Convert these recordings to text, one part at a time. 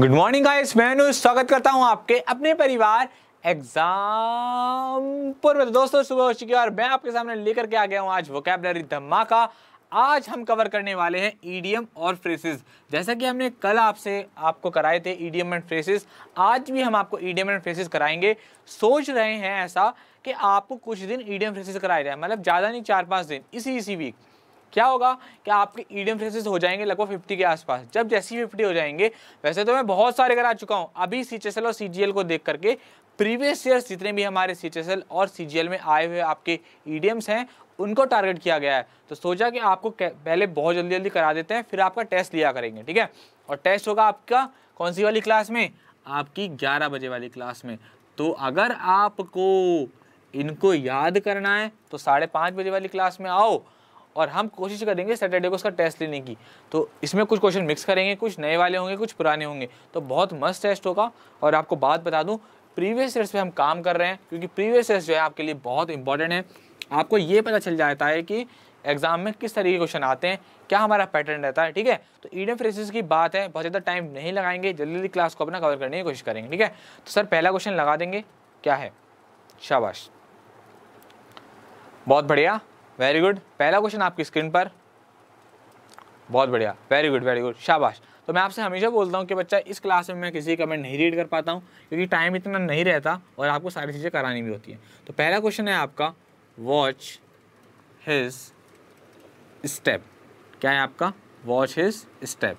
good morning guys मैं अनुज स्वागत करता हूं आपके अपने परिवार एग्जाम पूर्व तो दोस्तों सुबह हो चुकी है और मैं आपके सामने लेकर के आ गया हूं आज वोकेबलरी धमाका आज हम कवर करने वाले हैं ईडीएम और फ्रेसिस जैसा कि हमने कल आपसे आपको कराए थे ईडीएम एंड फ्रेसिस आज भी हम आपको ईडीएम एंड फ्रेसिस कराएंगे सोच रहे हैं ऐसा कि आपको कुछ दिन ईडीएम फ्रेसिस कराया जाए मतलब ज़्यादा नहीं चार पाँच दिन इसी इसी वीक क्या होगा कि आपके ईडियम e फ्रेसेस हो जाएंगे लगभग फिफ्टी के आसपास जब जैसी फिफ्टी हो जाएंगे वैसे तो मैं बहुत सारे करा चुका हूँ अभी सी और सी को देख करके प्रीवियस ईयर्स जितने भी हमारे सी और सी में आए हुए आपके ईडियम्स e हैं उनको टारगेट किया गया है तो सोचा कि आपको पहले बहुत जल्दी जल्दी करा देते हैं फिर आपका टेस्ट लिया करेंगे ठीक है और टेस्ट होगा आपका कौन सी वाली क्लास में आपकी 11 बजे वाली क्लास में तो अगर आपको इनको याद करना है तो साढ़े पाँच बजे वाली क्लास में आओ और हम कोशिश करेंगे सैटरडे को उसका टेस्ट लेने की तो इसमें कुछ क्वेश्चन मिक्स करेंगे कुछ नए वाले होंगे कुछ पुराने होंगे तो बहुत मस्त टेस्ट होगा और आपको बात बता दूँ प्रीवियस ईयर्स पे हम काम कर रहे हैं क्योंकि प्रीवियस ईयर्स जो है आपके लिए बहुत इंपॉर्टेंट है आपको ये पता चल जाता है कि एग्जाम में किस तरीके के क्वेश्चन आते हैं क्या हमारा पैटर्न रहता है ठीक है तो ईडियम फ्रेसिस की बात है बहुत ज़्यादा टाइम नहीं लगाएंगे जल्दी जल्दी क्लास को अपना कवर करने की कोशिश करेंगे ठीक है तो सर पहला क्वेश्चन लगा देंगे क्या है शाबाश बहुत बढ़िया वेरी गुड पहला क्वेश्चन आपकी स्क्रीन पर बहुत बढ़िया वेरी गुड वेरी गुड शाबाश तो मैं आपसे हमेशा बोलता हूँ कि बच्चा इस क्लास में मैं किसी का मैं नहीं रीड कर पाता हूँ क्योंकि टाइम इतना नहीं रहता और आपको सारी चीज़ें करानी भी होती हैं तो पहला क्वेश्चन है आपका वॉच हिज स्टेप क्या है आपका watch his step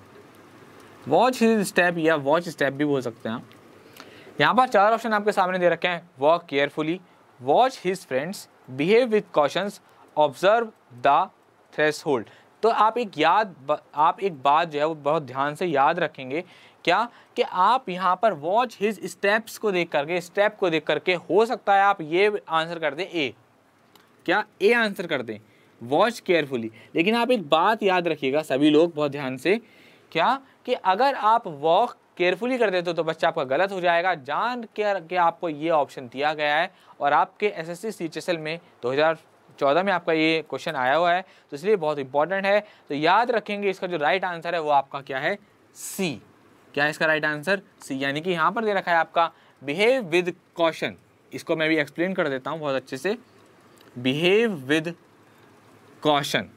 watch his step या वॉच स्टेप भी बोल सकते हैं आप यहाँ पर चार ऑप्शन आपके सामने दे रखे हैं walk carefully watch his friends behave with cautions observe the threes तो आप एक याद आप एक बात जो है वो बहुत ध्यान से याद रखेंगे क्या कि आप यहाँ पर वॉच हिज स्टेप्स को देख करके स्टेप को देख करके हो सकता है आप ये आंसर कर दें ए क्या ए आंसर कर दें वॉच केयरफुली लेकिन आप एक बात याद रखिएगा सभी लोग बहुत ध्यान से क्या कि अगर आप वॉक केयरफुली कर देते हो तो बच्चा आपका गलत हो जाएगा जान के, के आपको ये ऑप्शन दिया गया है और आपके एस एस सी में हज़ार चौदह में आपका ये क्वेश्चन आया हुआ है तो इसलिए बहुत इंपॉर्टेंट है तो याद रखेंगे इसका जो राइट आंसर है वो आपका क्या है सी क्या है इसका राइट आंसर सी यानी कि यहाँ पर दे रखा है आपका बिहेव विद कॉशन इसको मैं भी एक्सप्लेन कर देता हूँ बहुत अच्छे से बिहेव विद कॉशन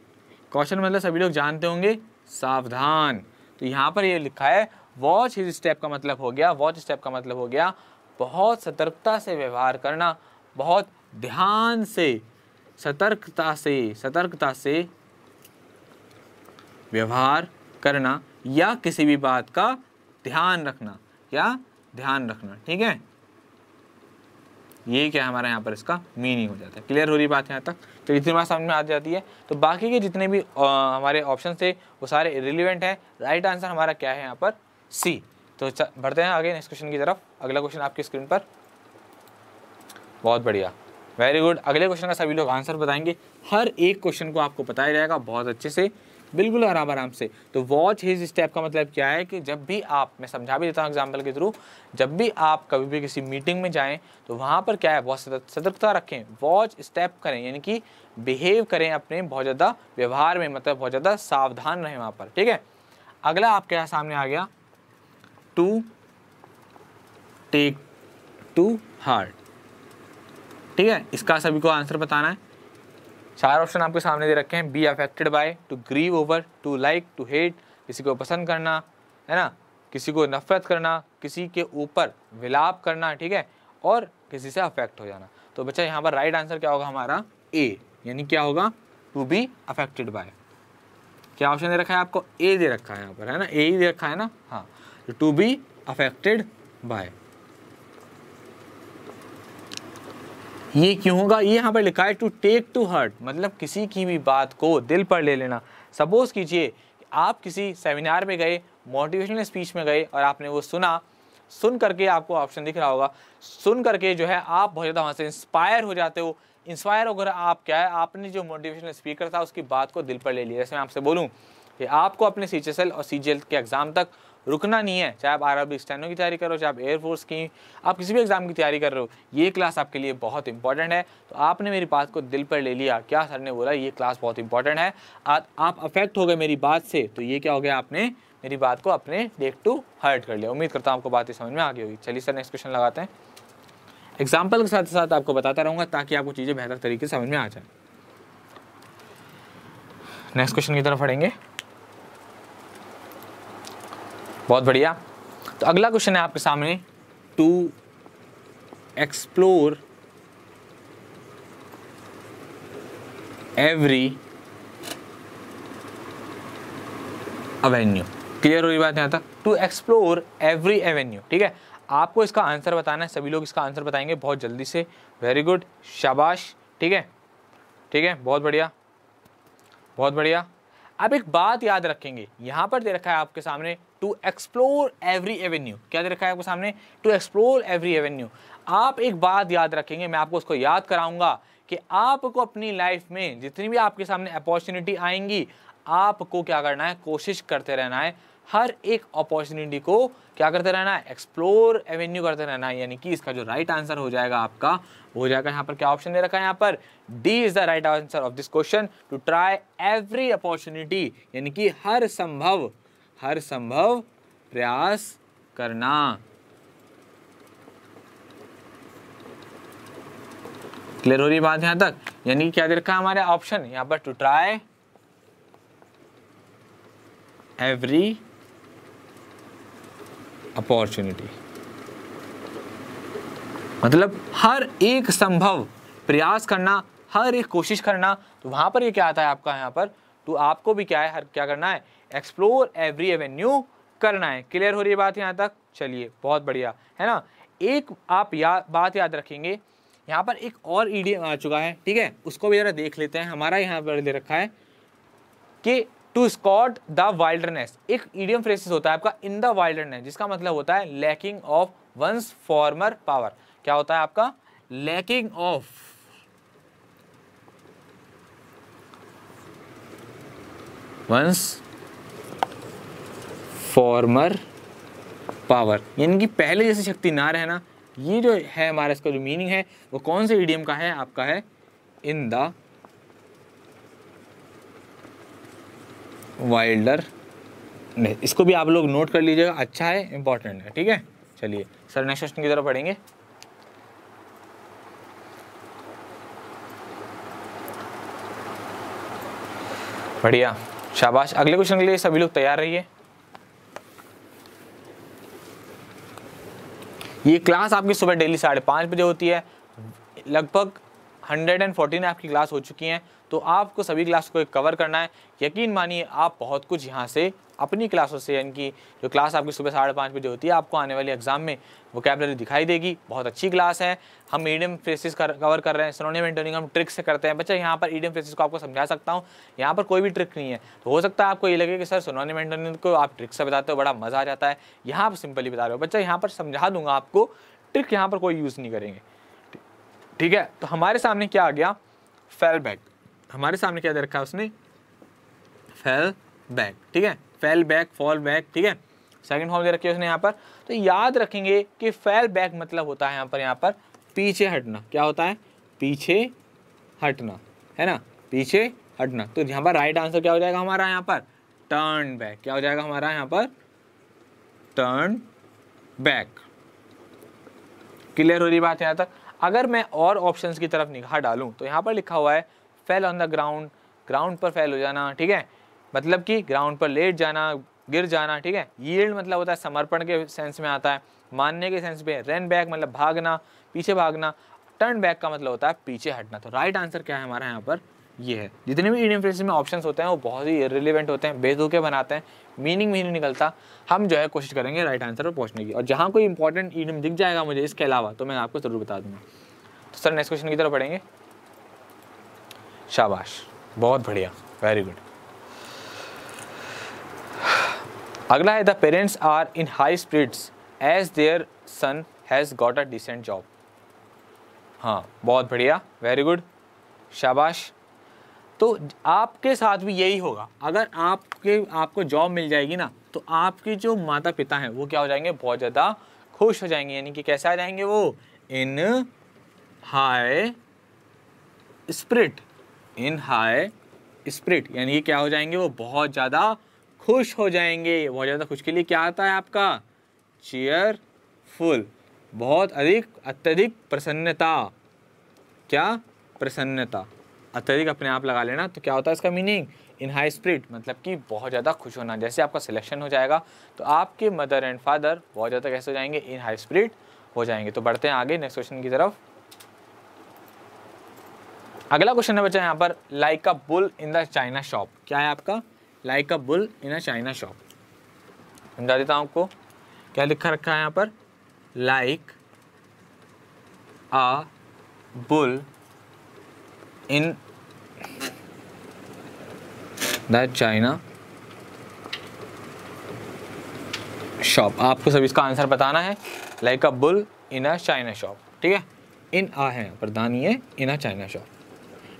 कॉशन मतलब सभी लोग जानते होंगे सावधान तो यहाँ पर ये यह लिखा है वॉच हिज स्टेप का मतलब हो गया वॉच स्टेप का मतलब हो गया बहुत सतर्कता से व्यवहार करना बहुत ध्यान से सतर्कता से सतर्कता से व्यवहार करना या किसी भी बात का ध्यान रखना या ध्यान रखना ठीक है ये क्या हमारा यहाँ पर इसका मीनिंग हो जाता है क्लियर हो रही बात यहाँ तक तो इतनी बात समझ में आ जाती है तो बाकी के जितने भी आ, हमारे ऑप्शन थे वो सारे रिलीवेंट हैं राइट आंसर हमारा क्या है यहाँ पर सी तो बढ़ते हैं आगे नेक्स्ट क्वेश्चन की तरफ अगला क्वेश्चन आपकी स्क्रीन पर बहुत बढ़िया वेरी गुड अगले क्वेश्चन का सभी लोग आंसर बताएंगे हर एक क्वेश्चन को आपको बताया जाएगा बहुत अच्छे से बिल्कुल आराम आराम से तो वॉच हिज स्टेप का मतलब क्या है कि जब भी आप मैं समझा भी देता हूँ एग्जाम्पल के थ्रू जब भी आप कभी भी किसी मीटिंग में जाएँ तो वहाँ पर क्या है बहुत सतर्कता रखें वॉच स्टेप करें यानी कि बिहेव करें अपने बहुत ज़्यादा व्यवहार में मतलब बहुत ज़्यादा सावधान रहें वहाँ पर ठीक है अगला आपके यहाँ सामने आ गया टू टेक टू हार्ट ठीक है इसका सभी को आंसर बताना है चार ऑप्शन आपके सामने दे रखे हैं be affected by to grieve over to like to hate किसी को पसंद करना है ना किसी को नफरत करना किसी के ऊपर विलाप करना ठीक है और किसी से अफेक्ट हो जाना तो बच्चा यहाँ पर राइट आंसर क्या होगा हमारा ए यानी क्या होगा टू बी अफेक्टेड बाय क्या ऑप्शन दे रखा है आपको ए दे रखा है यहाँ पर है ना ए ही दे रखा है ना हाँ टू बी अफेक्टेड बाय ये क्यों होगा ये यहाँ पर लिखा है टू टेक टू हर्ट मतलब किसी की भी बात को दिल पर ले लेना सपोज़ कीजिए आप किसी सेमिनार में गए मोटिवेशनल स्पीच में गए और आपने वो सुना सुन करके आपको ऑप्शन दिख रहा होगा सुन करके जो है आप बहुत ज़्यादा वहाँ से इंस्पायर हो जाते हो इंस्पायर होकर आप क्या है आपने जो मोटिवेशनल स्पीकर था उसकी बात को दिल पर ले लिया जैसे मैं आपसे बोलूँ कि आपको अपने सी और सी के एग्ज़ाम तक रुकना नहीं है चाहे आप आर आरबी स्टैनो की तैयारी करो चाहे आप एयरफोर्स की आप किसी भी एग्ज़ाम की तैयारी कर रहे हो ये क्लास आपके लिए बहुत इंपॉर्टेंट है तो आपने मेरी बात को दिल पर ले लिया क्या सर ने बोला ये क्लास बहुत इंपॉर्टेंट है आ, आप अफेक्ट हो गए मेरी बात से तो ये क्या हो गया आपने मेरी बात को अपने डेक टू हर्ट कर लिया उम्मीद करता हूँ आपको बात समझ में आ गई होगी चलिए सर नेक्स्ट क्वेश्चन लगाते हैं एग्जाम्पल के साथ साथ आपको बताता रहूँगा ताकि आपको चीज़ें बेहतर तरीके से समझ में आ जाए नेक्स्ट क्वेश्चन की तरफ पढ़ेंगे बहुत बढ़िया तो अगला क्वेश्चन है आपके सामने to explore every avenue clear हो रही बात यहाँ तक टू एक्सप्लोर एवरी एवेन्यू ठीक है आपको इसका आंसर बताना है सभी लोग इसका आंसर बताएंगे बहुत जल्दी से वेरी गुड शाबाश ठीक है ठीक है बहुत बढ़िया बहुत बढ़िया अब एक बात याद रखेंगे यहाँ पर दे रखा है आपके सामने टू एक्सप्लोर एवरी एवेन्यू क्या दे रखा है आपके सामने टू एक्सप्लोर एवरी एवेन्यू आप एक बात याद रखेंगे मैं आपको उसको याद कराऊंगा कि आपको अपनी लाइफ में जितनी भी आपके सामने अपॉर्चुनिटी आएंगी आपको क्या करना है कोशिश करते रहना है हर एक अपॉर्चुनिटी को क्या करते रहना है एक्सप्लोर एवेन्यू करते रहना है यानी कि इसका जो राइट right आंसर हो जाएगा आपका हो जाएगा यहाँ पर क्या ऑप्शन दे रखा है यहाँ पर D is the right answer of this question to try every opportunity यानी कि हर संभव हर संभव प्रयास करना क्लियर हो रही बात यहां तक यानी कि क्या दे रखा है हमारे ऑप्शन यहां पर टू ट्राई एवरी अपॉर्चुनिटी मतलब हर एक संभव प्रयास करना हर एक कोशिश करना तो वहां पर ये क्या आता है आपका यहाँ पर तो आपको भी क्या है हर क्या करना है एक्सप्लोर एवरी एवेन्यू करना है क्लियर हो रही है बात यहाँ तक चलिए बहुत बढ़िया है ना एक आप या बात याद रखेंगे यहाँ पर एक और ईडीएम आ चुका है ठीक है उसको भी ज़रा देख लेते हैं हमारा यहाँ पर दे रखा है कि टू स्कॉट द वाइल्डरनेस एक ईडियम फ्रेसिस होता है आपका इन द वाइल्डरनेस जिसका मतलब होता है lacking of one's former power क्या होता है आपका lacking of one's former power यानी कि पहले जैसी शक्ति ना रहना ये जो है हमारा इसका जो मीनिंग है वो कौन से ईडियम का है आपका है इन द वाइल्डर नहीं इसको भी आप लोग नोट कर लीजिएगा अच्छा है इंपॉर्टेंट है ठीक है चलिए सर नेक्स्ट क्वेश्चन की तरफ पढ़ेंगे बढ़िया शाबाश अगले क्वेश्चन के लिए सभी लोग तैयार रहिए ये क्लास आपकी सुबह डेली साढ़े पाँच बजे होती है लगभग हंड्रेड एंड आपकी क्लास हो चुकी हैं तो आपको सभी क्लास को कवर करना है यकीन मानिए आप बहुत कुछ यहाँ से अपनी क्लासों से यानी कि जो क्लास आपकी सुबह साढ़े पाँच बजे होती है आपको आने वाले एग्जाम में वो कैबलरी दिखाई देगी बहुत अच्छी क्लास है हम मीडियम फ्रेसिस कवर कर रहे हैं सोनोनियम एंटोनियम हम ट्रिक से करते हैं बच्चा यहाँ पर ईडियम फ्रेसिस को आपको समझा सकता हूँ यहाँ पर कोई भी ट्रिक नहीं है तो हो सकता है आपको ये लगे कि सर सोनोनियम एंटोनियम को आप ट्रिक से बताते हो बड़ा मज़ा आ जाता है यहाँ आप सिंपली बता रहे हो बच्चा यहाँ पर समझा दूंगा आपको ट्रिक यहाँ पर कोई यूज़ नहीं करेंगे ठीक है तो हमारे सामने क्या आ गया फेलबैक हमारे सामने क्या दे रखा है उसने फेल बैक ठीक है फेल बैक फॉल बैक ठीक है सेकंड फॉर्म दे रखी है उसने यहाँ पर तो याद रखेंगे कि फेल बैक मतलब होता है यहाँ पर यहाँ पर पीछे हटना क्या होता है पीछे हटना है ना पीछे हटना तो यहाँ पर राइट आंसर क्या हो जाएगा हमारा यहाँ पर टर्न बैक क्या हो जाएगा हमारा यहाँ पर टर्न बैक क्लियर हो रही बात यहाँ तक अगर मैं और ऑप्शंस की तरफ निगाह डालूं तो यहाँ पर लिखा हुआ है fail on the ground ground पर फेल हो जाना ठीक है मतलब कि ग्राउंड पर लेट जाना गिर जाना ठीक है यील्ड मतलब होता है समर्पण के सेंस में आता है मानने के सेंस में रन बैक मतलब भागना पीछे भागना टर्न बैक का मतलब होता है पीछे हटना तो राइट आंसर क्या है हमारा यहाँ पर ये है जितने भी इंडियन फ्रेजेस में ऑप्शंस होते हैं वो बहुत ही रिलेवेंट होते हैं बेधुके बनाते हैं मीनिंग भी नहीं निकलता हम जो है कोशिश करेंगे राइट आंसर पर पहुँचने की और जहाँ कोई इंपॉर्टेंट ईडियम दिख जाएगा मुझे इसके अलावा तो मैं आपको ज़रूर बता दूंगा तो सर नेक्स्ट क्वेश्चन की तरफ पढ़ेंगे शाबाश बहुत बढ़िया वेरी गुड अगला है the parents are in high spirits as their son has got a decent job हाँ बहुत बढ़िया वेरी गुड शाबाश तो आपके साथ भी यही होगा अगर आपके आपको जॉब मिल जाएगी ना तो आपके जो माता पिता हैं वो क्या हो जाएंगे बहुत ज़्यादा खुश हो जाएंगे यानी कि कैसे आ जाएंगे वो in high spirit in high spirit यानी कि क्या हो जाएंगे वो बहुत ज़्यादा खुश हो जाएंगे बहुत ज़्यादा खुश के लिए क्या आता है आपका चेयर फुल बहुत अधिक अत्यधिक प्रसन्नता क्या प्रसन्नता अत्यधिक अपने आप लगा लेना तो क्या होता है इसका मीनिंग इन हाई स्प्रिट मतलब कि बहुत ज़्यादा खुश होना जैसे आपका सिलेक्शन हो जाएगा तो आपके मदर एंड फादर बहुत ज़्यादा कैसे हो जाएंगे इन हाई स्प्रिट हो जाएंगे तो बढ़ते हैं आगे नेक्स्ट क्वेश्चन की तरफ अगला क्वेश्चन है बच्चा यहाँ पर like a bull in the china shop क्या है आपका like a bull in a china shop समझा देता हूँ आपको क्या लिखा रखा है यहाँ पर like a bull in the china shop आपको सब इसका आंसर बताना है like a bull in a china shop ठीक है इन आ है प्रधान ये इन अ चाइना शॉप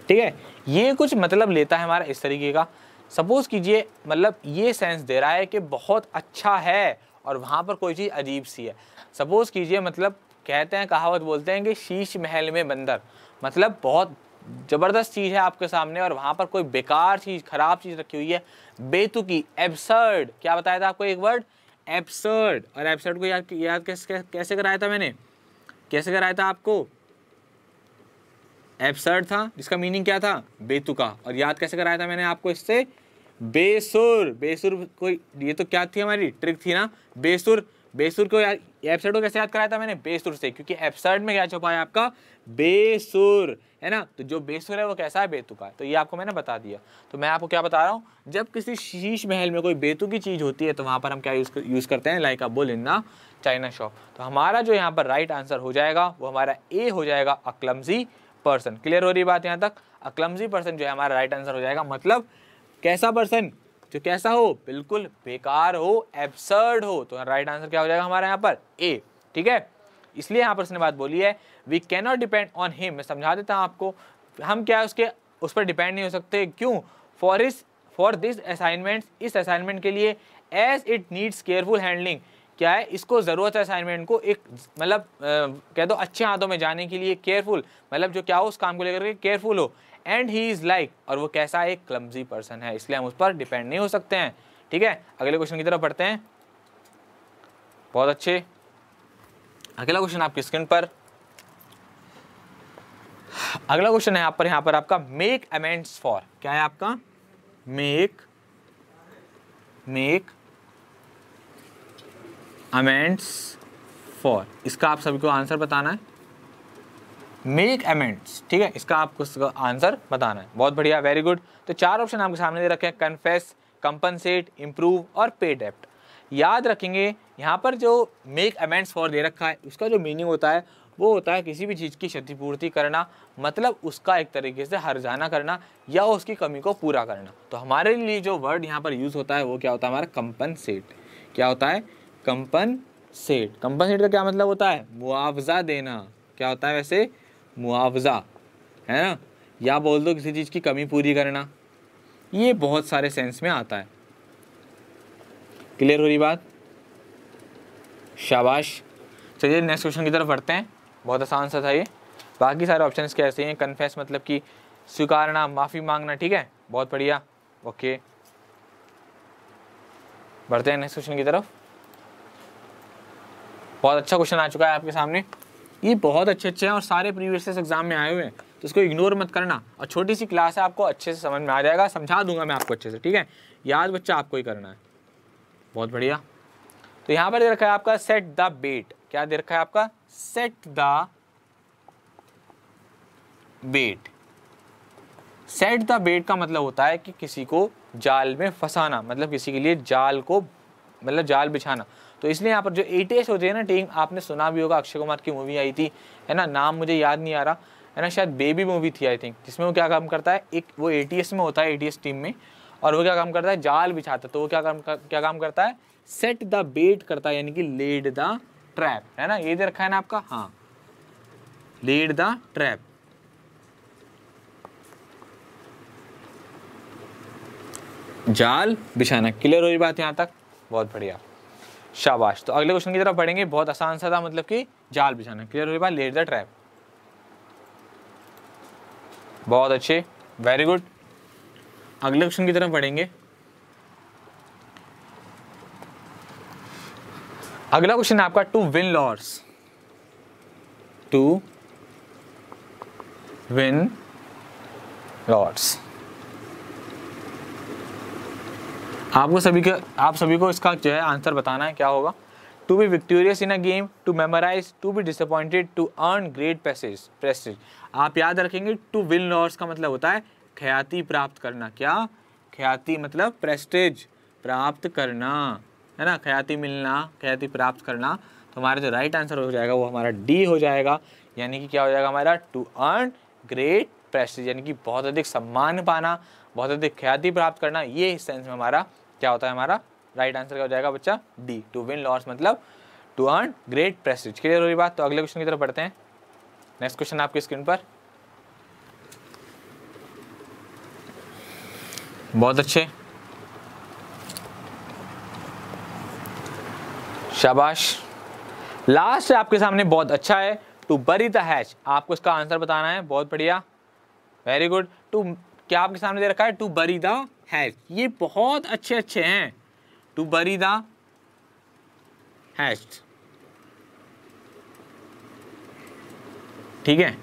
ठीक है ये कुछ मतलब लेता है हमारा इस तरीके का सपोज़ कीजिए मतलब ये सेंस दे रहा है कि बहुत अच्छा है और वहाँ पर कोई चीज़ अजीब सी है सपोज़ कीजिए मतलब कहते हैं कहावत बोलते हैं कि शीश महल में बंदर मतलब बहुत ज़बरदस्त चीज़ है आपके सामने और वहाँ पर कोई बेकार चीज़ ख़राब चीज़ रखी हुई है बेतुकी एब्सर्ड क्या बताया था आपको एक वर्ड एब्सर्ड और एब्सर्ड को याद याद कैसे कैसे कराया था मैंने कैसे कराया था आपको एबसर्ड था जिसका मीनिंग क्या था बेतुका और याद कैसे कराया था मैंने आपको इससे बेसुर बेसुर कोई ये तो क्या थी हमारी ट्रिक थी ना बेसुर बेसुर को याद को कैसे याद कराया था मैंने बेसुर से क्योंकि एबसर्ड में क्या छुपा है आपका बेसुर है ना तो जो बेसुर है वो कैसा है बेतुका है तो ये आपको मैंने बता दिया तो मैं आपको क्या बता रहा हूँ जब किसी शीश महल में कोई बेतुकी चीज़ होती है तो वहाँ पर हम क्या यूज़ यूज़ करते हैं लाइक अ बोल इन ना चाइना शॉप तो हमारा जो यहाँ पर राइट आंसर हो जाएगा वो हमारा ए हो जाएगा अक्लमजी पर्सन क्लियर हो रही बात यहाँ तक अ क्लम्जी पर्सन जो है हमारा राइट आंसर हो जाएगा मतलब कैसा पर्सन जो कैसा हो बिल्कुल बेकार हो एबसर्ड हो तो राइट आंसर क्या हो जाएगा हमारे यहाँ पर ए ठीक है इसलिए यहाँ पर उसने बात बोली है we cannot depend on him मैं समझा देता हूँ आपको हम क्या उसके उस पर डिपेंड नहीं हो सकते क्यों फॉर इस फॉर दिस असाइनमेंट इस असाइनमेंट के लिए as it needs careful handling क्या है इसको ज़रूरत है असाइनमेंट को एक मतलब कह दो अच्छे हाथों में जाने के लिए केयरफुल मतलब जो क्या हो उस काम को लेकर के केयरफुल हो एंड ही इज़ लाइक और वो कैसा एक क्लम्जी पर्सन है इसलिए हम उस पर डिपेंड नहीं हो सकते हैं ठीक है अगले क्वेश्चन की तरफ पढ़ते हैं बहुत अच्छे अगला क्वेश्चन आपकी स्क्रीन पर अगला क्वेश्चन है यहाँ पर यहाँ पर आपका मेक अमेंड्स फॉर क्या है आपका मेक मेक अमेंट्स फॉर इसका आप सभी को आंसर बताना है मेक अमेंट्स ठीक है इसका आपको आंसर बताना है बहुत बढ़िया वेरी गुड तो चार ऑप्शन आपके सामने दे रखे हैं कन्फेस कंपनसेट इम्प्रूव और पे डेप्ट याद रखेंगे यहाँ पर जो मेक अमेंट्स फॉर दे रखा है उसका जो मीनिंग होता है वो होता है किसी भी चीज़ की क्षतिपूर्ति करना मतलब उसका एक तरीके से जाना करना या उसकी कमी को पूरा करना तो हमारे लिए जो वर्ड यहाँ पर यूज़ होता है वो क्या होता है हमारा कंपनसेट क्या होता है कंपन सेट कंपन सेट का क्या मतलब होता है मुआवजा देना क्या होता है वैसे मुआवजा है ना या बोल दो किसी चीज़ की कमी पूरी करना ये बहुत सारे सेंस में आता है क्लियर हो रही बात शाबाश चलिए नेक्स्ट क्वेश्चन की तरफ बढ़ते हैं बहुत आसान सा था ये बाकी सारे ऑप्शन कैसे हैं कन्फेस मतलब कि स्वीकारना माफ़ी मांगना ठीक है बहुत बढ़िया ओके बढ़ते हैं नेक्स्ट क्वेश्चन की तरफ बहुत अच्छा क्वेश्चन आ चुका है आपके सामने ये बहुत अच्छे अच्छे हैं और सारे प्रीवियस एग्जाम में आए हुए हैं तो इसको इग्नोर मत करना और छोटी सी क्लास है आपको अच्छे से समझ में आ जाएगा समझा दूंगा मैं आपको अच्छे से ठीक है याद बच्चा आपको ही करना है बहुत बढ़िया तो यहाँ पर दे रखा है आपका सेट द बेट क्या दे रखा है आपका set the bet set the bet का मतलब होता है कि किसी को जाल में फंसाना मतलब किसी के लिए जाल को मतलब जाल बिछाना तो इसलिए यहाँ पर जो एटीएस टी होती है ना टीम आपने सुना भी होगा अक्षय कुमार की मूवी आई थी है ना नाम मुझे याद नहीं आ रहा है ना शायद बेबी मूवी थी आई थिंक जिसमें वो क्या काम करता है एक वो एटीएस में होता है ए टीम में और वो क्या काम करता है जाल बिछाता है तो वो क्या काम क्या काम करता है सेट द बेट करता है यानी कि लेड द ट्रैप है ना ये दे रखा है ना आपका हाँ लेड द ट्रैप जाल बिछाना क्लियर हो रही बात यहाँ तक बहुत बढ़िया शाबाश तो अगले क्वेश्चन की तरफ पढ़ेंगे बहुत आसान सा था मतलब कि जाल बिछाना क्लियर हुई बात लेट द ट्रैप बहुत अच्छे वेरी गुड अगले क्वेश्चन की तरफ पढ़ेंगे अगला क्वेश्चन है आपका to win laurels to win laurels आपको सभी के आप सभी को इसका जो है आंसर बताना है क्या होगा to be victorious in a game to memorise to be disappointed to earn great passage prestige आप याद रखेंगे टू विन लॉर्स का मतलब होता है ख्याति प्राप्त करना क्या ख्याति मतलब प्रेस्टेज प्राप्त करना है ना ख्याति मिलना ख्याति प्राप्त करना तो हमारा जो राइट आंसर हो जाएगा वो हमारा डी हो जाएगा यानी कि क्या हो जाएगा हमारा टू अर्न ग्रेट प्रेस्टेज यानी कि बहुत अधिक सम्मान पाना बहुत अधिक ख्याति प्राप्त करना ये इस सेंस में हमारा क्या होता है हमारा राइट आंसर क्या हो जाएगा बच्चा डी टू विन लॉर्स मतलब to earn great prestige clear हो रही बात तो अगले क्वेश्चन की तरफ पढ़ते हैं नेक्स्ट क्वेश्चन आपकी स्क्रीन पर बहुत अच्छे शाबाश लास्ट आपके सामने बहुत अच्छा है टू बरी द हैच आपको इसका आंसर बताना है बहुत बढ़िया वेरी गुड टू क्या आपके सामने दे रखा है टू बरी द हैश ये बहुत अच्छे अच्छे हैं टू बरी द हैश ठीक है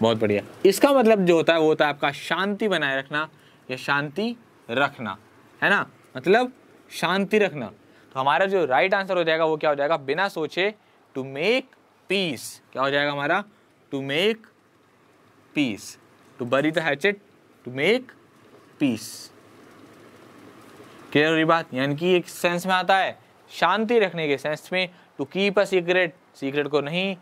बहुत बढ़िया इसका मतलब जो होता है वो होता है आपका शांति बनाए रखना या शांति रखना है ना मतलब शांति रखना तो हमारा जो राइट आंसर हो जाएगा वो क्या हो जाएगा बिना सोचे टू मेक पीस क्या हो जाएगा हमारा to make peace to bury the hatchet to make peace clear हो रही बात यानी कि एक सेंस में आता है शांति रखने के सेंस में to keep a secret secret को नहीं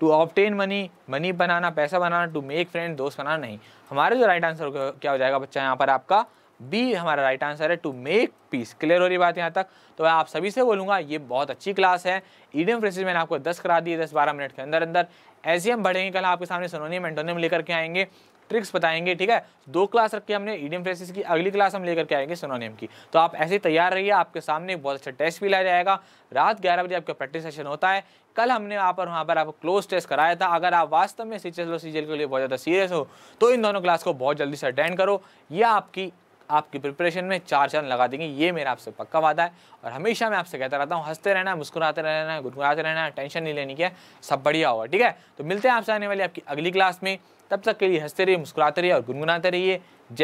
टू ऑप्टेन मनी मनी बनाना पैसा बनाना टू मेक फ्रेंड दोस्त बनाना नहीं हमारा जो राइट आंसर क्या हो जाएगा बच्चा यहाँ पर आपका बी हमारा राइट आंसर है टू मेक पीस क्लियर हो रही बात यहाँ तक तो मैं आप सभी से बोलूँगा ये बहुत अच्छी क्लास है ईडियम फ्रेसिस मैंने आपको दस करा दिए दस बारह मिनट के अंदर अंदर ऐसे हम बढ़ेंगे कल आपके सामने सोनोनियम एंटोनियम लेकर के आएंगे ट्रिक्स बताएंगे ठीक है दो क्लास रखी हमने ईडियम e फ्रेसिस की अगली क्लास हम लेकर के आएंगे सोनोनियम की तो आप ऐसे तैयार रहिए आपके सामने बहुत अच्छा टेस्ट भी लाया जाएगा रात ग्यारह बजे आपका प्रैक्टिस सेशन होता है कल हमने वहाँ पर वहाँ पर आपको क्लोज टेस्ट कराया था अगर आप वास्तव में सी और सीजल के लिए बहुत ज़्यादा सीरियस हो तो इन दोनों क्लास को बहुत जल्दी से अटेंड करो यह आपकी आपकी प्रिपरेशन में चार चांद लगा देंगे ये मेरा आपसे पक्का वादा है और हमेशा मैं आपसे कहता रहता हूँ हंसते रहना मुस्कुराते रहना गुनगुनाते रहना टेंशन नहीं लेनी क्या सब बढ़िया होगा ठीक है तो मिलते हैं आपसे आने वाली आपकी अगली क्लास में तब तक के लिए हंसते रहिए मुस्कुराते रहिए और गुनगुनाते रहिए जय